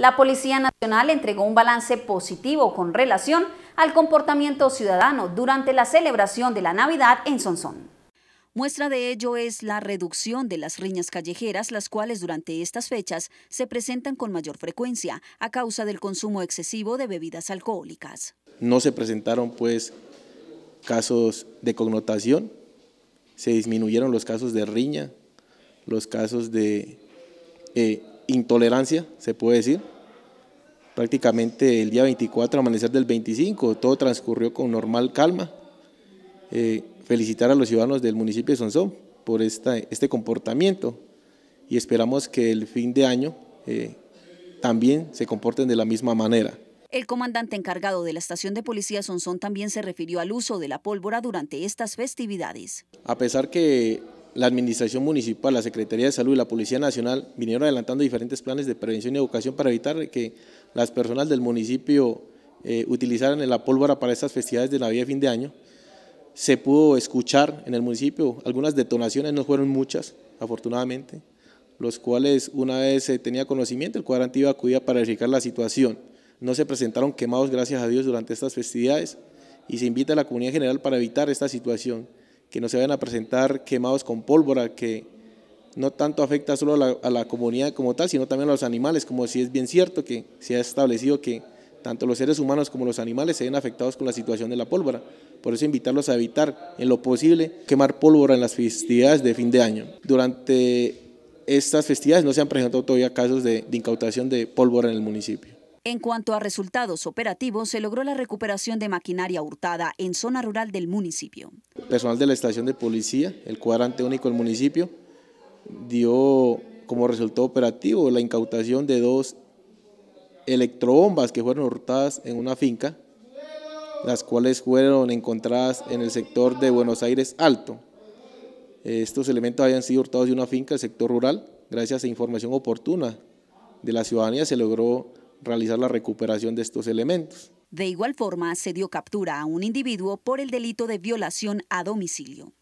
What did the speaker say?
La Policía Nacional entregó un balance positivo con relación al comportamiento ciudadano durante la celebración de la Navidad en Sonsón. Muestra de ello es la reducción de las riñas callejeras, las cuales durante estas fechas se presentan con mayor frecuencia a causa del consumo excesivo de bebidas alcohólicas. No se presentaron pues casos de connotación, se disminuyeron los casos de riña, los casos de eh, intolerancia, se puede decir. Prácticamente el día 24, amanecer del 25, todo transcurrió con normal calma. Eh, felicitar a los ciudadanos del municipio de Sonsón por este comportamiento y esperamos que el fin de año eh, también se comporten de la misma manera. El comandante encargado de la estación de policía Sonsón también se refirió al uso de la pólvora durante estas festividades. A pesar que la Administración Municipal, la Secretaría de Salud y la Policía Nacional vinieron adelantando diferentes planes de prevención y educación para evitar que las personas del municipio eh, utilizaran la pólvora para estas festividades de Navidad y fin de año. Se pudo escuchar en el municipio algunas detonaciones, no fueron muchas, afortunadamente, los cuales una vez se tenía conocimiento, el cuadrante iba a acudir para verificar la situación. No se presentaron quemados, gracias a Dios, durante estas festividades y se invita a la comunidad general para evitar esta situación que no se vayan a presentar quemados con pólvora, que no tanto afecta solo a la, comunidad como tal, sino también a los animales, como si es bien cierto que se ha establecido que tanto los seres humanos como los animales se ven afectados con la situación de la pólvora. Por eso invitarlos a evitar en lo posible quemar pólvora en las festividades de fin de año. Durante estas festividades no se han presentado todavía casos de incautación de pólvora en el municipio. En cuanto a resultados operativos, se logró la recuperación de maquinaria hurtada en zona rural del municipio. Personal de la estación de policía, el cuadrante único del municipio, dio como resultado operativo la incautación de dos electrobombas que fueron hurtadas en una finca, las cuales fueron encontradas en el sector de Buenos Aires Alto. Estos elementos habían sido hurtados de una finca del sector rural. Gracias a información oportuna de la ciudadanía se logró realizar la recuperación de estos elementos. De igual forma, se dio captura a un individuo por el delito de violación a domicilio.